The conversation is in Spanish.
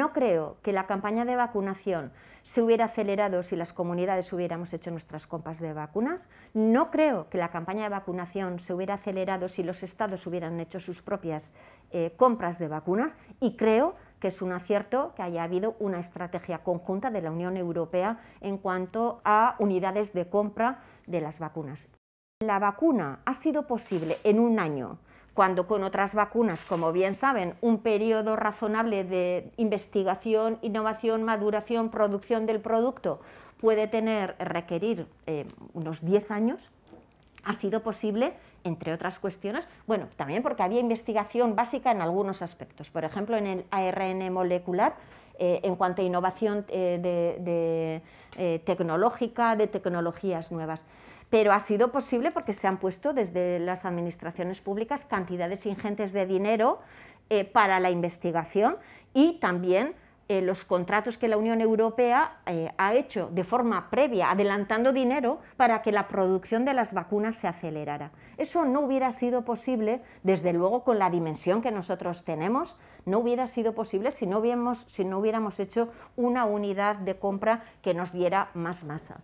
No creo que la campaña de vacunación se hubiera acelerado si las comunidades hubiéramos hecho nuestras compras de vacunas. No creo que la campaña de vacunación se hubiera acelerado si los estados hubieran hecho sus propias eh, compras de vacunas. Y creo que es un acierto que haya habido una estrategia conjunta de la Unión Europea en cuanto a unidades de compra de las vacunas. La vacuna ha sido posible en un año cuando con otras vacunas, como bien saben, un periodo razonable de investigación, innovación, maduración, producción del producto puede tener, requerir eh, unos 10 años, ha sido posible, entre otras cuestiones, bueno, también porque había investigación básica en algunos aspectos, por ejemplo, en el ARN molecular, eh, en cuanto a innovación eh, eh, tecnológica, de tecnologías nuevas. Pero ha sido posible porque se han puesto desde las administraciones públicas cantidades ingentes de dinero para la investigación y también eh, los contratos que la Unión Europea eh, ha hecho de forma previa, adelantando dinero para que la producción de las vacunas se acelerara. Eso no hubiera sido posible, desde luego con la dimensión que nosotros tenemos, no hubiera sido posible si no hubiéramos hecho una unidad de compra que nos diera más masa.